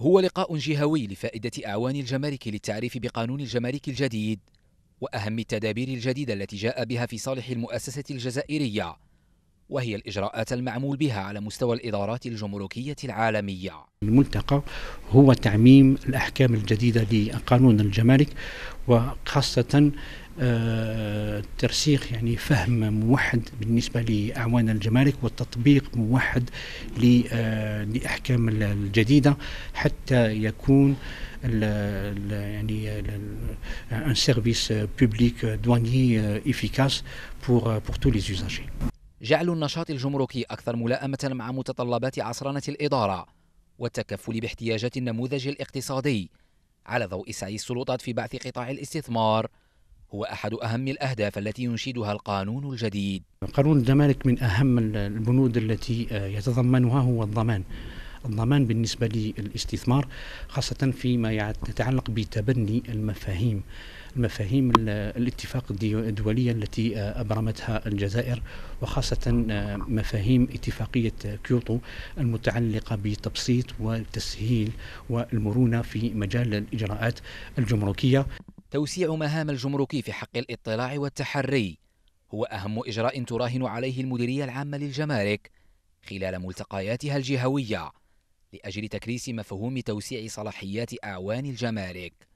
هو لقاء جهوي لفائدة أعوان الجمارك للتعريف بقانون الجمارك الجديد وأهم التدابير الجديدة التي جاء بها في صالح المؤسسة الجزائرية وهي الإجراءات المعمول بها على مستوى الإدارات الجمركية العالمية الملتقى هو تعميم الأحكام الجديدة لقانون الجمارك وخاصة آه، ترسيخ يعني فهم موحد بالنسبة لأعوان الجمارك والتطبيق موحد آه، لأحكام الجديدة حتى يكون يعني ان سيرفيس بوبليك دواني افيكاس بور بور تو لي جعل النشاط الجمركي أكثر ملائمة مع متطلبات عصرنة الإدارة والتكفل باحتياجات النموذج الاقتصادي على ضوء سعي السلطات في بعث قطاع الاستثمار هو أحد أهم الأهداف التي ينشدها القانون الجديد قانون الجمارك من أهم البنود التي آه، يتضمنها هو الضمان الضمان بالنسبة للاستثمار خاصة فيما يتعلق بتبني المفاهيم المفاهيم الاتفاق الدولية التي آه، أبرمتها الجزائر وخاصة آه، مفاهيم اتفاقية كيوتو المتعلقة بتبسيط وتسهيل والمرونة في مجال الإجراءات الجمركية توسيع مهام الجمرك في حق الاطلاع والتحري هو أهم إجراء تراهن عليه المديرية العامة للجمارك خلال ملتقياتها الجهوية لأجل تكريس مفهوم توسيع صلاحيات أعوان الجمارك